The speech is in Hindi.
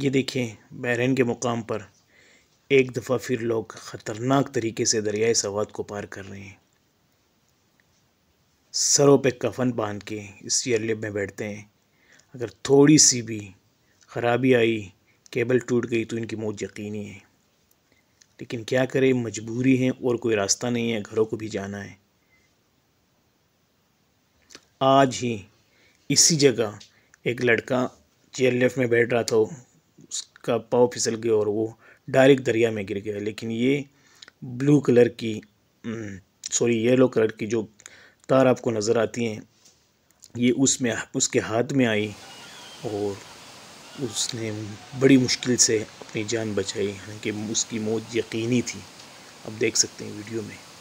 ये देखें बहरीन के मुकाम पर एक दफ़ा फिर लोग ख़तरनाक तरीके से दरियाए सवाद को पार कर रहे हैं सरों पे कफन बांध के इस यरलिब में बैठते हैं अगर थोड़ी सी भी ख़राबी आई केबल टूट गई तो इनकी मौत यकीनी है लेकिन क्या करें मजबूरी है और कोई रास्ता नहीं है घरों को भी जाना है आज ही इसी जगह एक लड़का चेयर लेफ्ट में बैठ रहा था उसका पाव फिसल गया और वो डायरेक्ट दरिया में गिर गया लेकिन ये ब्लू कलर की सॉरी येलो कलर की जो तार आपको नज़र आती हैं ये उसमें उसके हाथ में आई और उसने बड़ी मुश्किल से अपनी जान बचाई हालांकि उसकी मौत यकीनी थी अब देख सकते हैं वीडियो में